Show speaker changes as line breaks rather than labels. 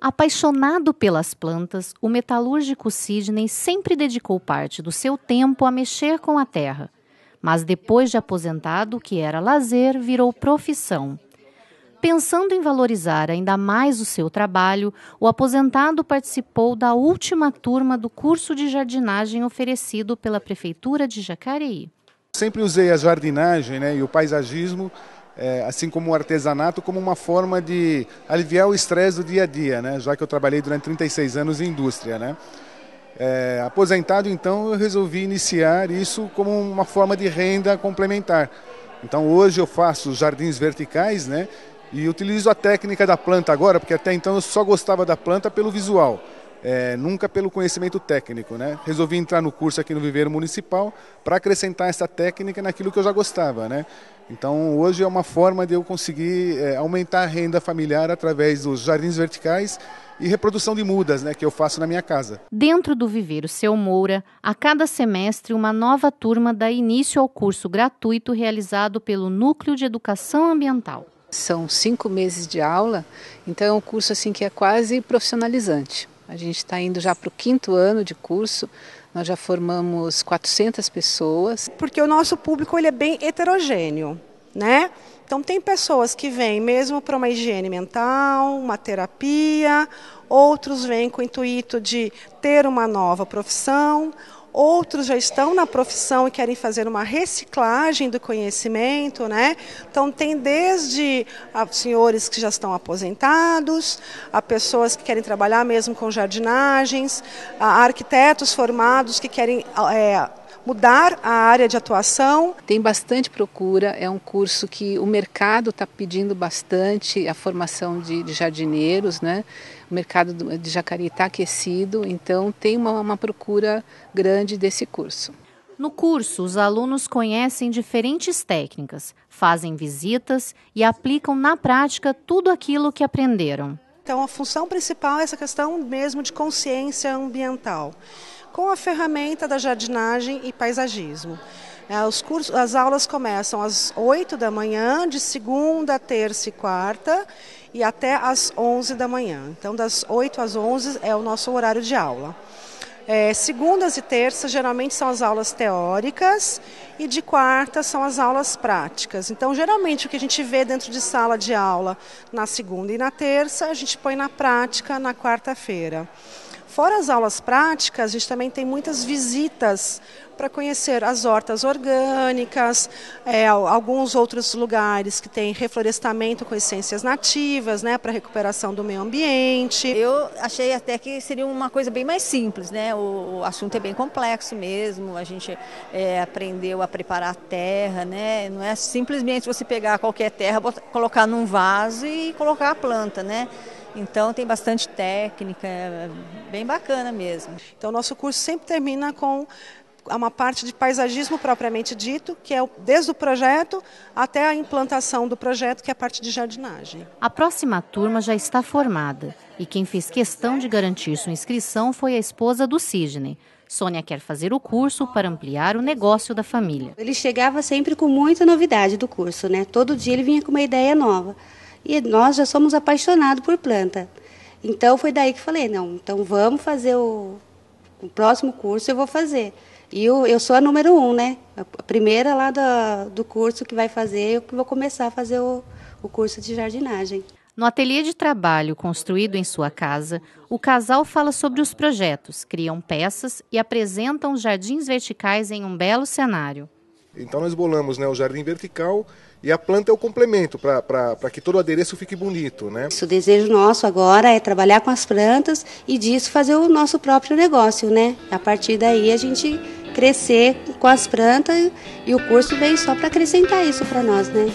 Apaixonado pelas plantas, o metalúrgico Sidney sempre dedicou parte do seu tempo a mexer com a terra. Mas depois de aposentado, o que era lazer virou profissão. Pensando em valorizar ainda mais o seu trabalho, o aposentado participou da última turma do curso de jardinagem oferecido pela Prefeitura de Jacareí.
Sempre usei a jardinagem né, e o paisagismo é, assim como o artesanato, como uma forma de aliviar o estresse do dia a dia, né? já que eu trabalhei durante 36 anos em indústria. Né? É, aposentado, então, eu resolvi iniciar isso como uma forma de renda complementar. Então, hoje eu faço jardins verticais né? e utilizo a técnica da planta agora, porque até então eu só gostava da planta pelo visual é, nunca pelo conhecimento técnico. Né? Resolvi entrar no curso aqui no Viveiro Municipal para acrescentar essa técnica naquilo que eu já gostava. Né? Então, hoje é uma forma de eu conseguir é, aumentar a renda familiar através dos jardins verticais e reprodução de mudas, né, que eu faço na minha casa.
Dentro do Viveiro Seu Moura, a cada semestre uma nova turma dá início ao curso gratuito realizado pelo Núcleo de Educação Ambiental. São cinco meses de aula, então é um curso assim que é quase profissionalizante.
A gente está indo já para o quinto ano de curso, nós já formamos 400 pessoas. Porque o nosso público ele é bem heterogêneo, né? Então tem pessoas que vêm mesmo para uma higiene mental, uma terapia, outros vêm com o intuito de ter uma nova profissão, outros já estão na profissão e querem fazer uma reciclagem do conhecimento, né? Então tem desde ah, senhores que já estão aposentados, a pessoas que querem trabalhar mesmo com jardinagens, a arquitetos formados que querem ah, é, mudar a área de atuação. Tem bastante procura, é um curso que o mercado está pedindo bastante a formação de, de jardineiros, né? o mercado de
jacaré está aquecido, então tem uma, uma, procura grande desse curso. No curso, os alunos conhecem diferentes técnicas, fazem visitas e aplicam na prática tudo aquilo que aprenderam.
Então, a função principal é essa questão mesmo de consciência ambiental com a ferramenta da jardinagem e paisagismo. É, os cursos, as aulas começam às 8 da manhã, de segunda, terça e quarta, e até às 11 da manhã. Então, das 8 às 11 é o nosso horário de aula. É, segundas e terças geralmente são as aulas teóricas e de quarta são as aulas práticas. Então, geralmente o que a gente vê dentro de sala de aula na segunda e na terça, a gente põe na prática na quarta-feira. Fora as aulas práticas, a gente também tem muitas visitas para conhecer as hortas orgânicas, é, alguns outros lugares que tem reflorestamento com essências nativas, né, para recuperação do meio ambiente. Eu achei até que seria uma coisa bem mais simples, né? O, o assunto é bem complexo mesmo. A gente é, aprendeu a preparar a terra, né? Não é simplesmente você pegar qualquer terra, botar, colocar num vaso e colocar a planta, né? Então tem bastante técnica, é bem bacana mesmo. Então nosso curso sempre termina com uma parte de paisagismo propriamente dito, que é desde o projeto até a implantação do projeto, que é a parte de jardinagem.
A próxima turma já está formada e quem fez questão de garantir sua inscrição foi a esposa do Sidney. Sônia quer fazer o curso para ampliar o negócio da família.
Ele chegava sempre com muita novidade do curso, né? Todo dia ele vinha com uma ideia nova e nós já somos apaixonados por planta. Então foi daí que falei, não, então vamos fazer o, o próximo curso, eu vou fazer. E eu, eu sou a número um, né? A primeira lá do, do curso que vai fazer, eu vou começar a fazer o, o curso de jardinagem.
No ateliê de trabalho construído em sua casa, o casal fala sobre os projetos, criam peças e apresentam jardins verticais em um belo cenário.
Então nós bolamos né, o jardim vertical e a planta é o complemento para que todo o adereço fique bonito. Né?
O desejo nosso agora é trabalhar com as plantas e disso fazer o nosso próprio negócio. Né? A partir daí a gente crescer com as plantas e o curso vem só para acrescentar isso para nós. Né?